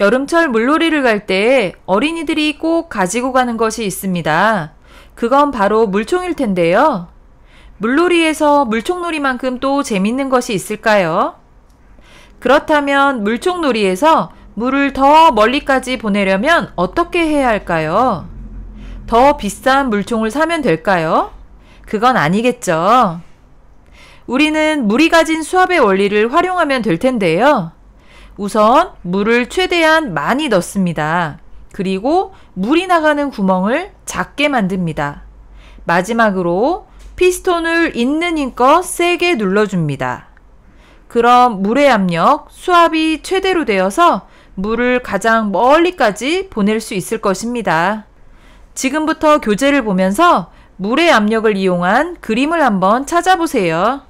여름철 물놀이를 갈 때 어린이들이 꼭 가지고 가는 것이 있습니다. 그건 바로 물총일 텐데요. 물놀이에서 물총놀이만큼 또 재밌는 것이 있을까요? 그렇다면 물총놀이에서 물을 더 멀리까지 보내려면 어떻게 해야 할까요? 더 비싼 물총을 사면 될까요? 그건 아니겠죠. 우리는 물이 가진 수압의 원리를 활용하면 될 텐데요. 우선 물을 최대한 많이 넣습니다. 그리고 물이 나가는 구멍을 작게 만듭니다. 마지막으로 피스톤을 있는 힘껏 세게 눌러줍니다. 그럼 물의 압력, 수압이 최대로 되어서 물을 가장 멀리까지 보낼 수 있을 것입니다. 지금부터 교재를 보면서 물의 압력을 이용한 그림을 한번 찾아보세요.